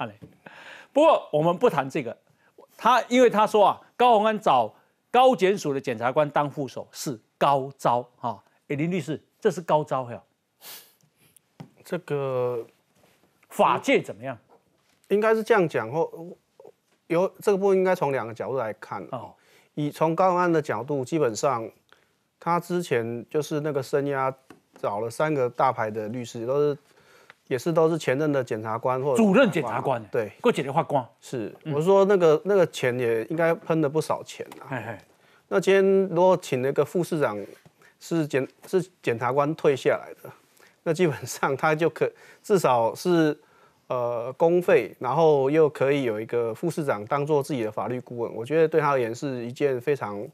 不过我们不谈这个，他因为他说啊，高鸿安找高检署的检察官当副手是高招啊，哎林律师，这是高招哟。这个法界怎么样？应该是这样讲或。有这个部分应该从两个角度来看哦。以从高安的角度，基本上他之前就是那个生涯找了三个大牌的律师，都是也是都是前任的检察官或主任检察官，对，高级法官。是，我说那个那个钱也应该喷了不少钱啊。那今天如果请那个副市长是检是检察官退下来的，那基本上他就可至少是。呃，公费，然后又可以有一个副市长当做自己的法律顾问，我觉得对他而言是一件非常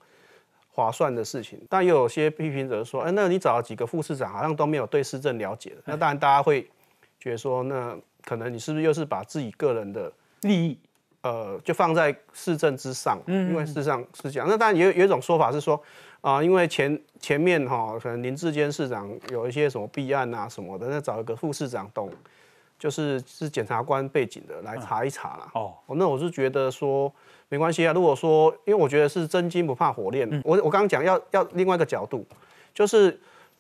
划算的事情。但又有些批评者说：“哎，那你找了几个副市长，好像都没有对市政了解的。”那当然，大家会觉得说：“那可能你是不是又是把自己个人的利益，呃，就放在市政之上？”嗯，因为事实上是这样。那当然有有一种说法是说：“啊，因为前前面哈，可能林志坚市长有一些什么弊案啊什么的，那找一个副市长懂。”就是是检察官背景的来查一查啦。哦，那我是觉得说没关系啊。如果说，因为我觉得是真金不怕火炼。我我刚讲要要另外一个角度，就是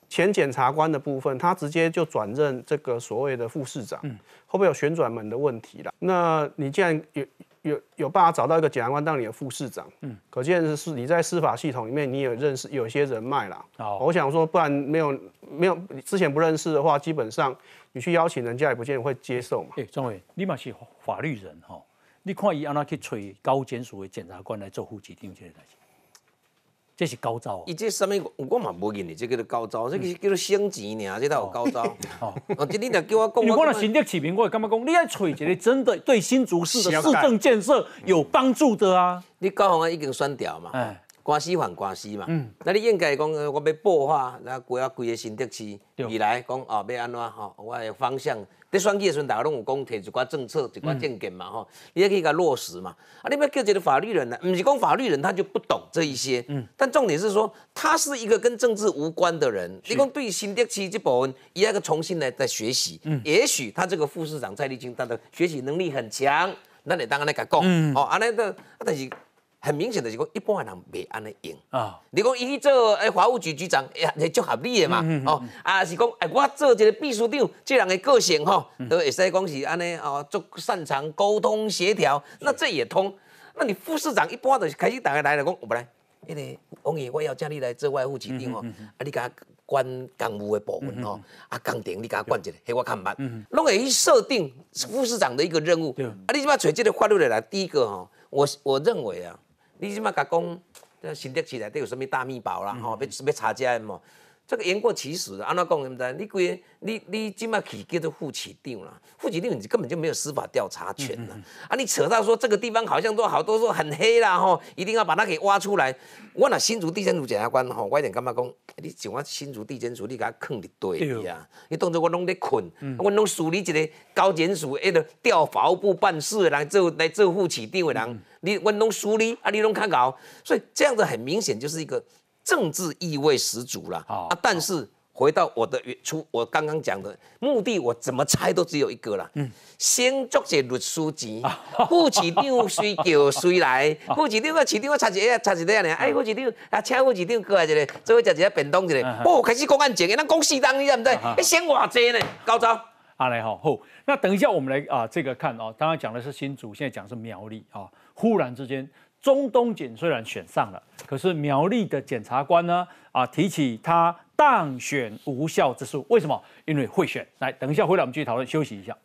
前检察官的部分，他直接就转任这个所谓的副市长，会不会有旋转门的问题啦？那你既然有有有办法找到一个检察官当你的副市长，嗯，可见是你在司法系统里面你也认识有些人脉啦。哦，我想说，不然没有没有之前不认识的话，基本上。你去邀请人家也不见得会接受。嘛。哎，张伟，你嘛是法律人哈，你看伊安那去揣高检署的检察官来做户籍定代记，这是高招。伊这什么我嘛不认哩，这叫做高招，这个叫做升职呢，这都有高招。哦，这你来叫我讲，你我那新地取经，我干嘛讲？你要揣一个真的对新竹市的市政建设有帮助的啊！你搞好啊，已经删掉嘛。关系还关系嘛？嗯，那你应该讲，我要规划，那规划规个新德区未来，讲哦要安怎吼？我的方向，计选举的时阵家论有讲提一寡政策，一寡建建嘛吼，你也可以甲落实嘛。啊，你不要叫这个法律人呢？唔是讲法律人他就不懂这一些。嗯，但重点是说，他是一个跟政治无关的人。你讲对新德区去保，也个重新来再学习。嗯，也许他这个副市长蔡立军，他的学习能力很强，那你当然来甲讲。嗯，哦，安尼个，但是。很明显就是讲，一般人未安尼用啊。你讲伊去做诶，法务局局长也足合理诶嘛，哦，啊是讲诶，我做一个秘书长，这人的个性吼，都会使讲是安尼哦，足擅长沟通协调，那这也通。那你副市长一般都是开始打开来了讲，我来，那个王爷我要叫你来做外务局长哦，啊，你甲管公务诶部门哦，啊，工程你甲管一个，迄我看唔捌。拢会去设定副市长的一个任务，啊，你就把找即个律入来，第一个哦，我我认为啊。你即嘛甲讲，新德市内底有啥物大秘宝啦？吼，要要查遮咁啊！这个言过其实的，阿那讲什知？的？你个人，你你今码去叫做副区长啦，副区长你根本就没有司法调查权的。啊，你扯到说这个地方好像都好多说很黑啦，吼，一定要把它给挖出来。我那新竹地检署检察官，吼，我一点干嘛讲？你像话新竹地检署，你给他坑一堆呀？你当作我拢在困，我拢梳理一个高检署，一个调法务部办事的人做来做副区长的人，你我拢梳理，啊，你拢看搞？所以这样子很明显就是一个。政治意味十足了啊！但是回到我的原初，我刚刚讲的目的，我怎么猜都只有一个了。嗯，先做些律书籍，副区长水叫谁来，副区长、市长我插一下，插一下呢？哎，副区长，啊，超副区长过来一个，这个就是一个变动一个。哦，开始公安节，那恭喜当，对不对？要先话者呢，高招。阿来好，好，那等一下我们来啊，这个看啊，刚刚讲的是新竹，现在讲是苗栗啊，忽然之间。中东警虽然选上了，可是苗栗的检察官呢？啊，提起他当选无效之诉，为什么？因为贿选。来，等一下回来我们继续讨论，休息一下。